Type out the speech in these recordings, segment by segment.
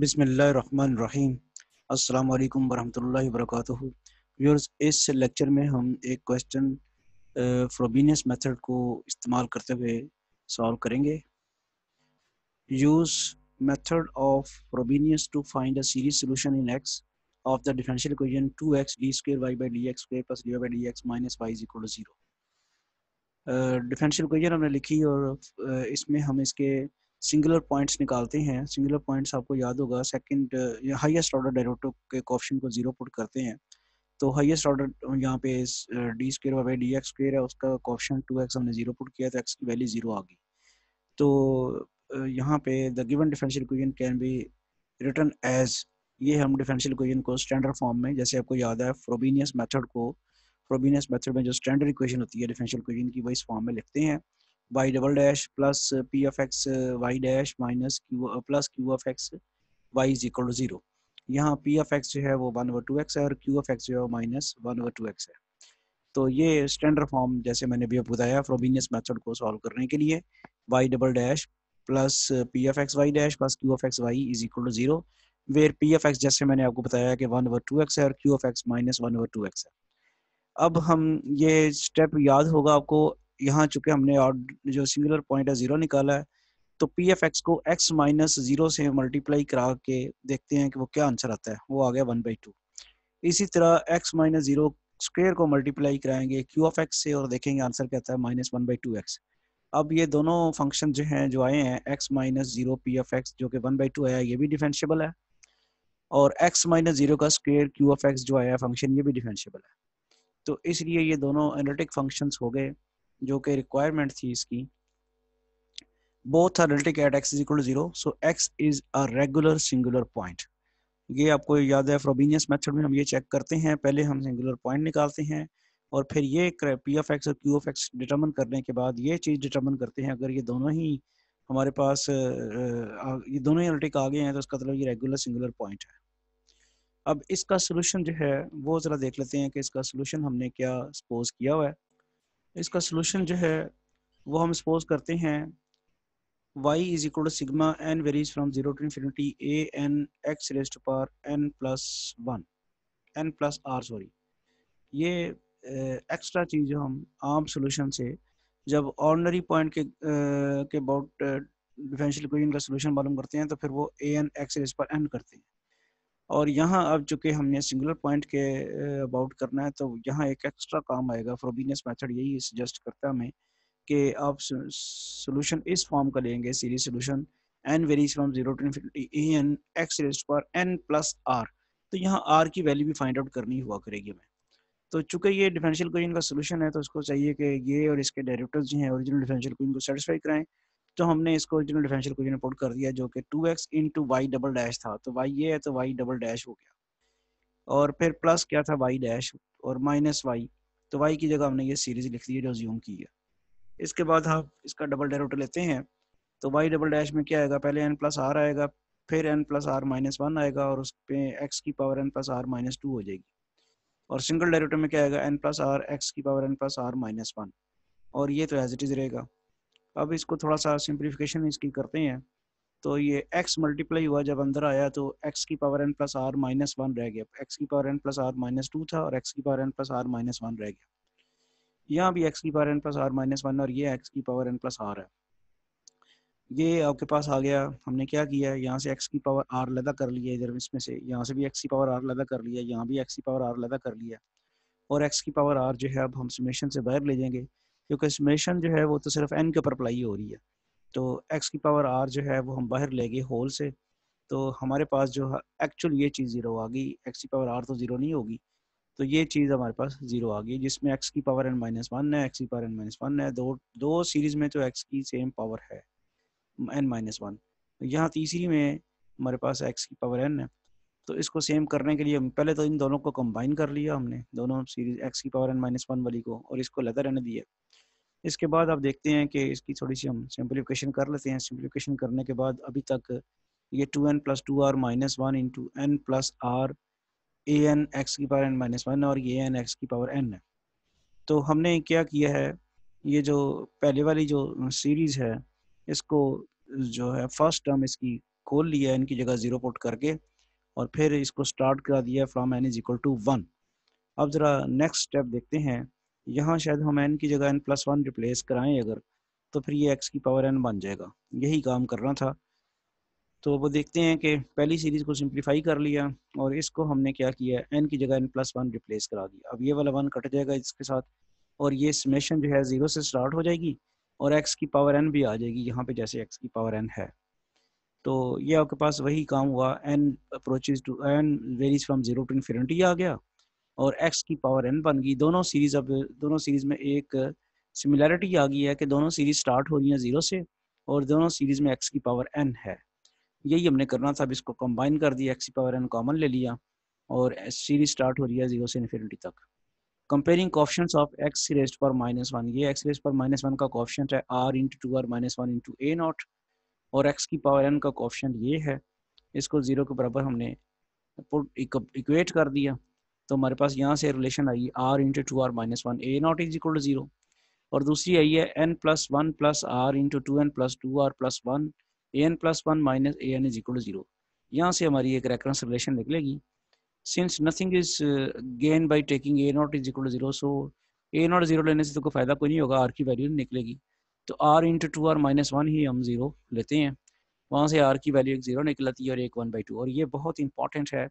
बिसमीम अल्लाम वरहमल वर्क व्यूअर्स इस लेक्चर में हम एक क्वेश्चन फ्रोबीनियस मेथड को इस्तेमाल करते हुए सॉल्व करेंगे use method of Frobenius to find a series solution in X of the differential equation 2x d square y by dx square plus dy by dx minus y is equal to 0 differential uh, equation हमने लिखी और uh, इसमें हम इसके singular points निकालते हैं singular points आपको याद होगा सेकंड हाईएस्ट ऑर्डर डेरिवेटिव के ऑप्शन को जीरो पुट करते हैं तो हाईएस्ट ऑर्डर यहाँ पे D square by D X square है उसका ऑप्शन टू एक्स हमने जीरो पुट किया तो एक्स की वैल्यू जीरो आ गई तो यहाँ पे the given differential equation can be written as ये हम डिफरेंशियल इक्वेशन को स्टैंडर्ड फॉर्म में जैसे आपको याद है फ्रोबीनियस मेथड को फ्रोबीनियस मेथड में जो स्टैंडर्ड इक्वेशन होती है डिफरेंशियल इक्वेशन की वही इस फॉर्म में लिखते हैं y double dash plus uh, p of x uh, y dash minus q uh, plus q of x y is equal to zero. यहाँ p of x जो है वो one over two x है और q of x जो है minus one over two x है तो ये स्टैंडर्ड फॉर्म जैसे मैंने भी बताया फ्रोबिनियस मेथड को सॉल्व करने के लिए y double dash plus P of X Y dash plus Q of X Y is equal to zero where P of X जैसे मैंने आपको बताया कि वन ओवर टू एक्स है और Q of X minus one over two X है अब हम ये स्टेप याद होगा आपको यहाँ चूंकि हमने जो सिंगुलर पॉइंट है जीरो निकाला है तो पी एफ एक्स को एक्स माइनस जीरो से मल्टीप्लाई करा के देखते हैं कि वो क्या आंसर आता है वो आ गया वन बाई टू इसी तरह एक्स माइनस जीरो स्क्वेयर को मल्टीप्लाई कराएंगे क्यू ऑफ एक्स से और देखेंगे आंसर क्या आता है minus one by two x अब ये दोनों फंक्शन जो हैं जो आए हैं X minus zero P of X जो कि वन बाई टू आया ये भी डिफेंशियबल है और एक्स माइनस जीरो का स्क्वेयर क्यू ऑफ एक्स जो आया फंक्शन ये भी डिफेंशियबल है तो इसलिए ये दोनों एनालिटिक फंक्शंस हो गए जो कि रिक्वायरमेंट थी इसकी both are related at X is equal to zero so X is a regular singular point ये आपको याद है फ्रोबीनियस मेथड में हम ये चेक करते हैं पहले हम सिंगुलर पॉइंट निकालते हैं और फिर ये पी ऑफ एक्स और क्यू ऑफ एक्स डिटर्मन करने के बाद ये चीज़ डिटर्मन करते हैं अगर ये दोनों ही हमारे पास ये दोनों ही अल्टिक आ गए हैं तो उसका मतलब ये रेगुलर सिंगुलर पॉइंट है अब इसका सोल्यूशन जो है वो ज़रा देख लेते हैं कि इसका सोल्यूशन हमने क्या सपोज किया हुआ है इसका सोल्यूशन जो है वो हम सपोज करते हैं Y is equal to sigma N varies from zero to infinity A N X raised पर N plus one N plus R sorry ये एक्स्ट्रा चीज़ हम आम सोल्यूशन से जब ऑर्डनरी पॉइंट के अबाउट डिफेंशियल इक्वेशन का सोल्यूशन मालूम करते हैं तो फिर वो ए एन एक्स रेस्ट पर एन करते हैं और यहाँ अब चूंकि हमने सिंगुलर पॉइंट के अबाउट करना है तो यहाँ एक एक्स्ट्रा काम आएगा फ्रोबीनियस मेथड यही सजेस्ट करता हमें कि आप सोल्यूशन इस फॉर्म का लेंगे series solution N varies from zero to infinity N X raised पर एन प्लस आर तो यहाँ आर की वैल्यू भी फाइंड आउट करनी हुआ करेगी हमें तो चूंकि ये डिफेंशियल क्वेश्चन का सोल्यूशन है तो उसको चाहिए कि ये और इसके डेरिवेटिव्स जो हैं ओरिजिनल डिफेंशियल क्वेश्चन को सेटिस्फाई कराएं तो हमने इसको ओरिजिनल डिफरेंशियल इक्वेशन पुट कर दिया जो कि 2x y डबल डैश था तो y ये है तो y डबल डैश हो गया और फिर प्लस क्या था y डैश और माइनस y तो y की जगह हमने ये सीरीज लिख दी है जो ज्यूम की है इसके बाद हम इसका डबल डेरोट लेते हैं तो y डबल डैश में क्या आएगा पहले n प्लस आर आएगा फिर n plus R minus one आएगा और उस पर एक्स की power n plus R minus two हो जाएगी और सिंगल डेरेटिव में क्या आएगा एन प्लस आर एक्स की power N plus R minus one और ये तो एज इट इज रहेगा अब इसको थोड़ा सा सिंप्लीफिकेशन इसकी करते हैं तो ये x मल्टीप्लाई हुआ जब अंदर आया तो x की power n plus R minus one रह गया x की power n plus R minus two था और x की power n plus R minus one रह गया यहाँ भी x की power n plus R minus one और ये x की पावर n प्लस आर है ये आपके पास आ गया हमने क्या किया यहाँ से x की पावर r लदा कर लिया इधर इसमें से यहाँ से भी x की पावर r लदा कर लिया यहाँ भी x की पावर r लदा कर लिया और x की पावर r जो है अब हम समेशन से बाहर ले जाएंगे क्योंकि समेशन जो है वो तो सिर्फ एन के ऊपर अप्लाई हो रही है तो एक्स की पावर आर जो है वो हम बाहर ले गए होल से तो हमारे पास जो एक्चुअल ये चीज़ ज़ीरो आ गई एक्स की पावर आर तो ज़ीरो नहीं होगी तो ये चीज़ हमारे पास ज़ीरो आ गई जिसमें एक्स की पावर एन माइनस वन है एक्स की पावर एन माइनस वन है दो दो सीरीज़ में तो एक्स की सेम पावर है एन माइनस वन यहाँ तीसरी में हमारे पास एक्स की पावर एन है तो इसको सेम करने के लिए हम पहले तो इन दोनों को कंबाइन कर लिया हमने दोनों सीरीज एक्स की पावर एन माइनस वन वाली को और इसको लगा रहने दिया इसके बाद आप देखते हैं कि इसकी थोड़ी सी हम सिंप्लीफिकेशन कर लेते हैं सिंप्लीफिकेशन करने के बाद अभी तक ये two N plus two R minus one into N plus R A N x की पावर एन माइनस वन और ये एन एक्स की पावर एन है तो हमने क्या किया है ये जो पहले वाली जो सीरीज़ है इसको जो है फर्स्ट टर्म इसकी खोल लिया है इनकी जगह ज़ीरो पुट करके और फिर इसको स्टार्ट करा दिया from N is equal to one अब ज़रा नेक्स्ट स्टेप देखते हैं यहाँ शायद हम एन की जगह एन प्लस वन रिप्लेस कराएं अगर तो फिर ये एक्स की पावर एन बन जाएगा यही काम करना था तो वो देखते हैं कि पहली सीरीज़ को सिंप्लीफाई कर लिया और इसको हमने क्या किया एन की जगह एन प्लस वन रिप्लेस करा दिया अब ये वाला वन कट जाएगा इसके साथ और ये समेशन जो है ज़ीरो से स्टार्ट हो जाएगी और एक्स की पावर एन भी आ जाएगी यहाँ पे जैसे एक्स की पावर एन है तो ये आपके पास वही काम हुआ N approaches to N varies from zero to infinity आ गया और एक्स की पावर एन बन गई दोनों सीरीज अब दोनों सीरीज में एक सिमिलैरिटी आ गई है कि दोनों सीरीज स्टार्ट हो रही है ज़ीरो से और दोनों सीरीज में एक्स की पावर एन है यही हमने करना था अब इसको कंबाइन कर दिया एक्स की पावर एन कॉमन ले लिया और सीरीज स्टार्ट हो रही है जीरो से इन्फिनिटी तक comparing coefficient of X raised पर माइनस वन ये एक्स रेस्ट पर माइनस वन का कॉप्शन है R into two R minus one into A naught और एक्स की पावर एन का ऑप्शन ये है इसको ज़ीरो के बराबर हमने इक्वेट कर दिया तो हमारे पास यहाँ से रिलेशन आई R into two R minus one A naught is equal to zero और दूसरी आई है N plus one plus R into two N plus two R plus one A N plus one minus A N is equal to zero यहाँ से हमारी एक reference relation निकलेगी since nothing is gain by taking A naught is equal to zero so A naught zero लेने से तो कोई फ़ायदा कोई नहीं होगा आर की वैल्यू निकलेगी तो R into two R minus one ही हम ज़ीरो लेते हैं वहाँ से आर की वैल्यू एक ज़ीरो निकलती है और एक वन बाई टू और ये बहुत इंपॉर्टेंट है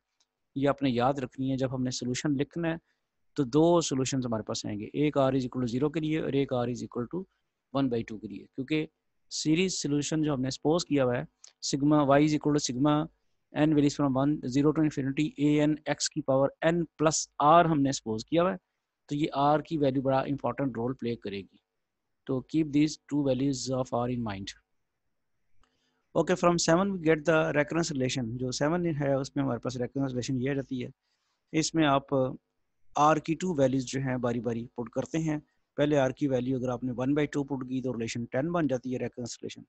ये आपने याद रखनी है जब हमने सोल्यूशन लिखना है तो दो सोल्यूशन हमारे पास आएंगे एक r is equal to zero के लिए और एक r is equal to one by two के लिए क्योंकि सीरीज सोल्यूशन जो हमने सपोज किया हुआ है sigma y is equal to sigma N varies from one zero to infinity A N x की पावर एन प्लस आर हमने सपोज किया हुआ है तो ये आर की वैल्यू बड़ा इंपॉर्टेंट रोल प्ले करेगी to keep these two values of r in mind okay from seven we get the recurrence relation जो सेवन है उसमें हमारे पास रेकरेंस रिलेशन ये रहती है इसमें आप आर uh, की टू वैल्यूज जो हैं बारी बारी पुट करते हैं पहले आर की वैल्यू अगर आपने वन बाई टू पुट की तो रिलेशन टेन बन जाती है रेकरेंस रिलेशन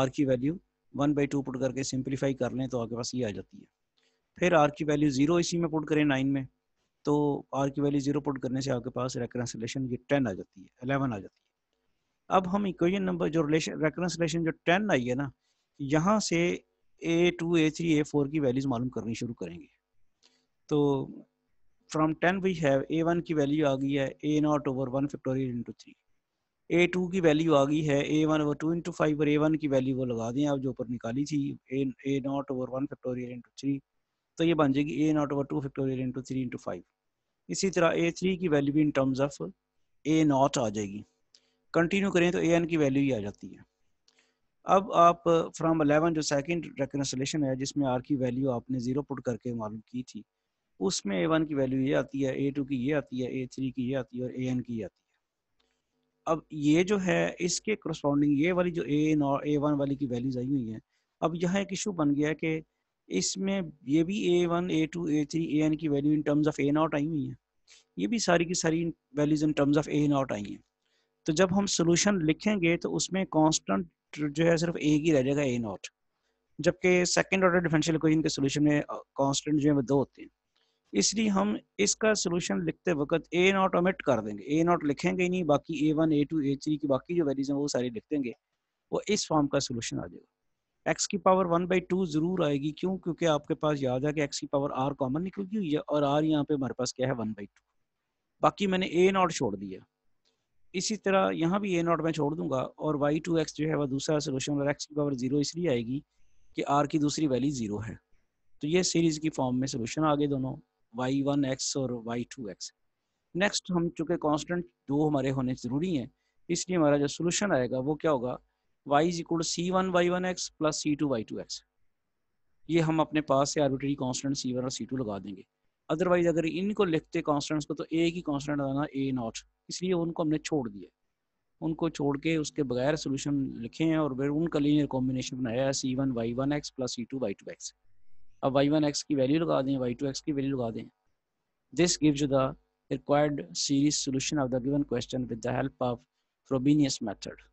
आर की value one by two put करके सिंप्लीफाई कर लें तो आपके पास ये आ जाती है फिर आर की वैल्यू जीरो इसी में पुट करें नाइन में तो आर की वैल्यू जीरो पुट करने से आपके पास रेकरेंस रिलेशन ये टेन आ जाती है अलेवन आ जाती है अब हम इक्वेशन नंबर जो रिलेशन रेफरेंस रिलेशन जो टेन आई है ना यहाँ से a two a three a four की वैल्यूज मालूम करनी शुरू करेंगे तो from ten we have a one की वैल्यू आ गई है a nought over one factorial into three a two की वैल्यू आ गई है ए one over two into five और ए वन की वैल्यू वो लगा दें आप जो ऊपर निकाली थी a nought over one factorial into three तो ये बन जाएगी a nought over two factorial into three into five इसी तरह ए थ्री की वैल्यू भी in terms of a nought आ जाएगी कंटिन्यू करें तो ए एन की वैल्यू ही आ जाती है अब आप फ्रॉम uh, अलेवन जो सेकेंड रेकनसलेशन है जिसमें आर की वैल्यू आपने ज़ीरो पुट करके मालूम की थी उसमें ए वन की वैल्यू ये आती है ए टू की ये आती है ए थ्री की ये आती है और ए एन की ये आती है अब ये जो है इसके करस्पॉन्डिंग ये वाली जो ए एन और ए वन वाली की वैल्यूज आई हुई हैं अब यहाँ एक इशू बन गया है कि इसमें ये भी a one a two a three a n की value in terms of a nought आई हुई हैं ये भी सारी की सारी values in terms of a nought आई हैं तो जब हम सोल्यूशन लिखेंगे तो उसमें कॉन्स्टेंट जो है सिर्फ एक ही रह जाएगा ए नॉट जबकि सेकेंड ऑर्डर डिफरेंशियल इक्वेशन के सोल्यूशन में कॉन्स्टेंट जो है वो दो होते हैं इसलिए हम इसका सोल्यूशन लिखते वक्त ए नॉट ओमिट कर देंगे ए नॉट लिखेंगे ही नहीं बाकी a one a two a three की बाकी जो वैल्यूज हैं वो सारी लिख देंगे वो इस फॉर्म का सोल्यूशन आ जाएगा एक्स की पावर वन बाई टू ज़रूर आएगी क्यों क्योंकि आपके पास याद है कि एक्स की पावर आर कॉमन निकल गई और आर यहाँ पे हमारे पास क्या है वन बाई टू बाकी मैंने ए नॉट छोड़ दिया इसी तरह यहाँ भी ए नॉट मैं छोड़ दूंगा और वाई टू एक्स जो है वह दूसरा सोल्यूशन और एक्स की पावर जीरो इसलिए आएगी कि आर की दूसरी वैल्यू जीरो है तो ये सीरीज की फॉर्म में सोल्यूशन आ गए दोनों वाई वन एक्स और वाई टू एक्स नेक्स्ट हम चूंकि कॉन्स्टेंट दो हमारे होने ज़रूरी हैं इसलिए हमारा जो सोल्यूशन आएगा वो क्या होगा y equal c one y one x plus c two y two x ये हम अपने पास से आर्बिट्री कॉन्स्टेंट सी वन और सी टू लगा देंगे अदरवाइज अगर इनको लिखते कॉन्स्टेंट्स को तो एक ही कॉन्स्टेंट आना ए नॉट इसलिए उनको हमने छोड़ दिया उनको छोड़ के उसके बगैर सोल्यूशन लिखे हैं और फिर उनका लीनियर कॉम्बिनेशन बनाया है c one y one x plus c two y two x अब वाई वन एक्स की वैल्यू लगा दें वाई टू एक्स की वैल्यू लगा दें this give the required series solution of the given question with the help of Frobenius method